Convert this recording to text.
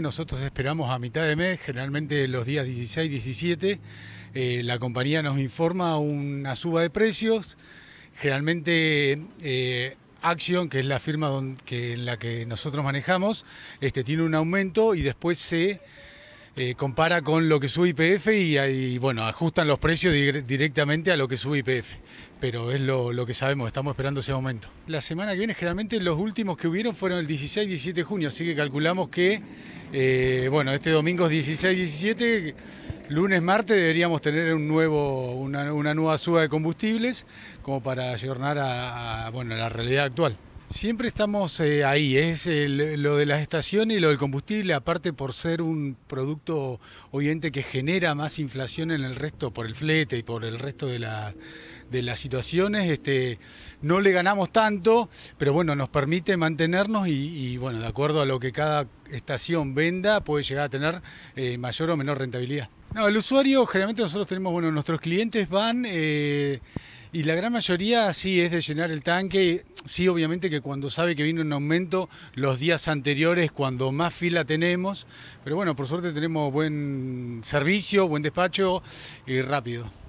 Nosotros esperamos a mitad de mes, generalmente los días 16, 17, eh, la compañía nos informa una suba de precios. Generalmente eh, Action, que es la firma en la que nosotros manejamos, este, tiene un aumento y después se eh, compara con lo que sube IPF y, bueno, ajustan los precios directamente a lo que sube IPF. Pero es lo, que sabemos, estamos esperando ese momento. La semana que viene, generalmente los últimos que hubieron fueron el 16 y 17 de junio, así que calculamos que, eh, bueno, este domingo es 16 17, lunes, martes deberíamos tener un nuevo, una, nueva suba de combustibles como para ayornar bueno, a la realidad actual. Siempre estamos eh, ahí, es lo de las estaciones y lo del combustible, aparte por ser un producto obviamente que genera más inflación en el resto, por el flete y por el resto de, de las situaciones, este, no le ganamos tanto, pero bueno, nos permite mantenernos y, bueno, de acuerdo a lo que cada estación venda, puede llegar a tener eh, mayor o menor rentabilidad. No, el usuario, generalmente nosotros tenemos, bueno, nuestros clientes van eh, y la gran mayoría sí es de llenar el tanque. Sí, obviamente que cuando sabe que viene un aumento los días anteriores, cuando más fila tenemos. Pero bueno, por suerte tenemos buen servicio, buen despacho y rápido.